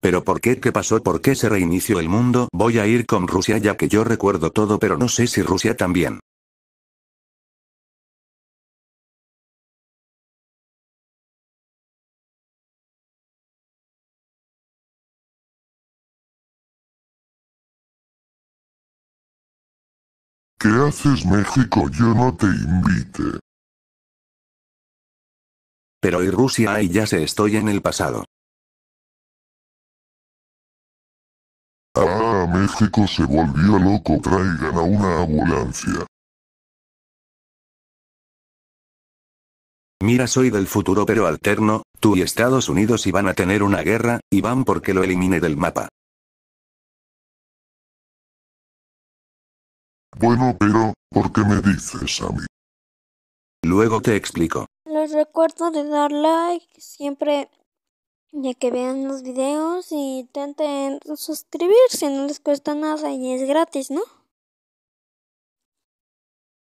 ¿Pero por qué? ¿Qué pasó? ¿Por qué se reinició el mundo? Voy a ir con Rusia ya que yo recuerdo todo pero no sé si Rusia también. ¿Qué haces México? Yo no te invite. Pero y Rusia y ya se estoy en el pasado. México se volvió loco. Traigan a una ambulancia. Mira, soy del futuro pero alterno, tú y Estados Unidos iban a tener una guerra, y van porque lo elimine del mapa. Bueno, pero, ¿por qué me dices a mí? Luego te explico. Les recuerdo de dar like, siempre ya que vean los videos y intenten suscribirse, no les cuesta nada y es gratis, ¿no?